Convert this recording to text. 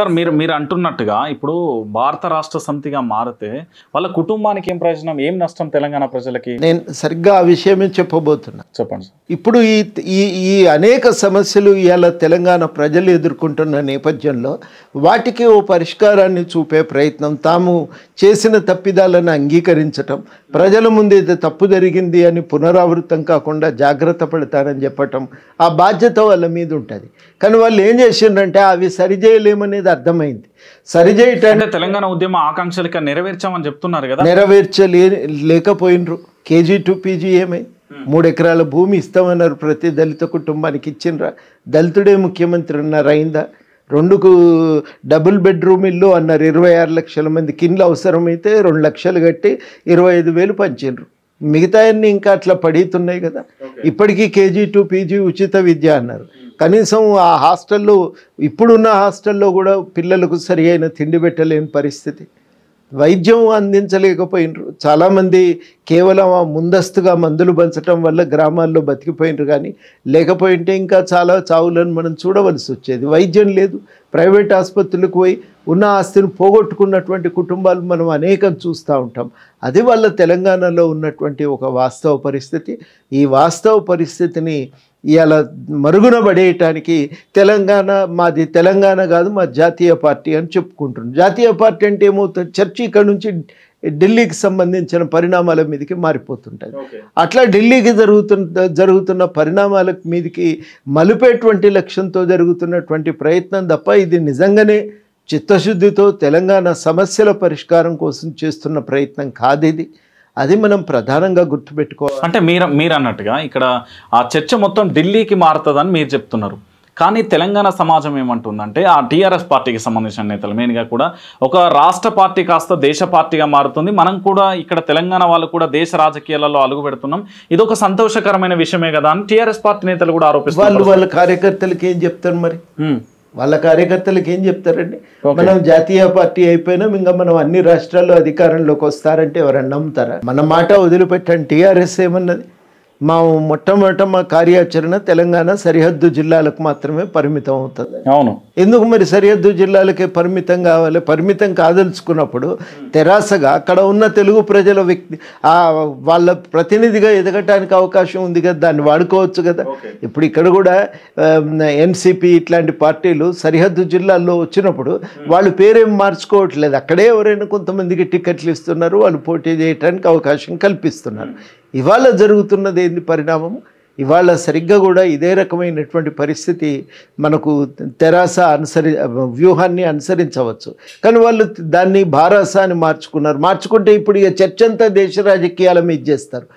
sir మీరు మీరు అంటున్నట్టుగా ఇప్పుడు భారత రాష్ట్ర సమితిగా మారితే వాళ్ళ కుటుంబానికి ఏం ప్రయోజనం ఏం నష్టం తెలంగాణ ప్రజలకి నేను సరిగ్గా ఆ విషయమే చెప్పబోతున్నా చెప్పండి ఇప్పుడు ఈ ఈ అనేక సమస్యలు ఇవాళ తెలంగాణ ప్రజలు ఎదుర్కొంటున్న నేపథ్యంలో వాటికి ఓ పరిష్కారాన్ని చూపే ప్రయత్నం తాము చేసిన తప్పిదాలను అంగీకరించటం ప్రజల ముందేదో తప్పు జరిగింది అని పునరావృతం కాకుండా జాగ్రత్త పడతారని చెప్పటం ఆ బాధ్యత వాళ్ళ మీద ఉంటుంది కానీ వాళ్ళు ఏం చేసిండ్రంటే అవి సరిచేయలేమనేది అనేది అర్థమైంది సరిచేయటంటే తెలంగాణ ఉద్యమ ఆకాంక్షలు నెరవేర్చామని చెప్తున్నారు కదా నెరవేర్చలే లేకపోయినరు కేజీ టు పీజీ ఏమై మూడు ఎకరాల భూమి ఇస్తామన్నారు ప్రతి దళిత కుటుంబానికి ఇచ్చినరా దళితుడే ముఖ్యమంత్రి అన్నారు అయిందా రెండుకు డబుల్ బెడ్రూమ్ ఇల్లు అన్నారు ఇరవై ఆరు లక్షల మంది కిండ్లు అవసరమైతే రెండు లక్షలు కట్టి ఇరవై ఐదు వేలు పంచిండ్రు మిగతా అన్నీ ఇంకా అట్లా పడితున్నాయి కదా ఇప్పటికీ కేజీ టు పీజీ ఉచిత విద్య అన్నారు కనీసం ఆ హాస్టల్లో ఇప్పుడున్న హాస్టల్లో కూడా పిల్లలకు సరి అయిన తిండి పెట్టలేని పరిస్థితి వైద్యం అందించలేకపోయినరు చాలామంది కేవలం ముందస్తుగా మందులు పంచడం వల్ల గ్రామాల్లో బతికిపోయినారు కానీ లేకపోయింటే ఇంకా చాలా చావులను మనం చూడవలసి వచ్చేది వైద్యం లేదు ప్రైవేట్ ఆసుపత్రులకు పోయి ఉన్న ఆస్తిని పోగొట్టుకున్నటువంటి కుటుంబాలు మనం అనేకం చూస్తూ ఉంటాం అది వల్ల తెలంగాణలో ఉన్నటువంటి ఒక వాస్తవ పరిస్థితి ఈ వాస్తవ పరిస్థితిని ఇవాళ మరుగున పడేయటానికి తెలంగాణ మాది తెలంగాణ కాదు మా జాతీయ పార్టీ అని చెప్పుకుంటున్నాం జాతీయ పార్టీ అంటే ఏమవుతుంది చర్చి ఇక్కడ నుంచి ఢిల్లీకి సంబంధించిన పరిణామాల మీదకి మారిపోతుంటాయి అట్లా ఢిల్లీకి జరుగుతున్న జరుగుతున్న పరిణామాల మీదకి మలుపేటువంటి లక్ష్యంతో జరుగుతున్నటువంటి ప్రయత్నం తప్ప ఇది నిజంగానే చిత్తశుద్ధితో తెలంగాణ సమస్యల పరిష్కారం కోసం చేస్తున్న ప్రయత్నం కాదు ఇది అది మనం ప్రధానంగా గుర్తుపెట్టుకోవాలి అంటే మీరు మీరు అన్నట్టుగా ఇక్కడ ఆ చర్చ మొత్తం ఢిల్లీకి మారుతుందని మీరు చెప్తున్నారు కానీ తెలంగాణ సమాజం ఏమంటుందంటే ఆ టీఆర్ఎస్ పార్టీకి సంబంధించిన నేతలు మెయిన్గా కూడా ఒక రాష్ట్ర పార్టీ కాస్త దేశ పార్టీగా మారుతుంది మనం కూడా ఇక్కడ తెలంగాణ వాళ్ళు కూడా దేశ రాజకీయాలలో అలుగు పెడుతున్నాం ఇది ఒక సంతోషకరమైన విషయమే కదా అని టీఆర్ఎస్ పార్టీ నేతలు కూడా ఆరోపిస్తారు వాళ్ళ కార్యకర్తలకు ఏం చెప్తారు మరి వాళ్ళ కార్యకర్తలకు ఏం చెప్తారండి మనం జాతీయ పార్టీ అయిపోయినాం ఇంకా మనం అన్ని రాష్ట్రాల్లో అధికారంలోకి వస్తారంటే ఎవరన్నా నమ్ముతారా మన మాట వదిలిపెట్టండి టీఆర్ఎస్ ఏమన్నది మా మొట్టమొదట మా కార్యాచరణ తెలంగాణ సరిహద్దు జిల్లాలకు మాత్రమే పరిమితం అవుతుంది అవును ఎందుకు మరి సరిహద్దు జిల్లాలకే పరిమితం కావాలి పరిమితం కాదలుచుకున్నప్పుడు తెరాసగా అక్కడ ఉన్న తెలుగు ప్రజల వ్యక్తి వాళ్ళ ప్రతినిధిగా ఎదగటానికి అవకాశం ఉంది కదా దాన్ని వాడుకోవచ్చు కదా ఇప్పుడు ఇక్కడ కూడా ఎన్సిపి ఇట్లాంటి పార్టీలు సరిహద్దు జిల్లాల్లో వచ్చినప్పుడు వాళ్ళు పేరేం మార్చుకోవట్లేదు అక్కడే ఎవరైనా కొంతమందికి టికెట్లు ఇస్తున్నారు వాళ్ళు పోటీ చేయడానికి అవకాశం కల్పిస్తున్నారు ఇవాళ జరుగుతున్నది ఏంది పరిణామం ఇవాళ సరిగ్గా కూడా ఇదే రకమైనటువంటి పరిస్థితి మనకు తెరాస అనుసరి వ్యూహాన్ని అనుసరించవచ్చు కానీ వాళ్ళు దాన్ని భారాస అని మార్చుకున్నారు మార్చుకుంటే ఇప్పుడు ఇక చర్చ అంతా దేశ రాజకీయాల మీద చేస్తారు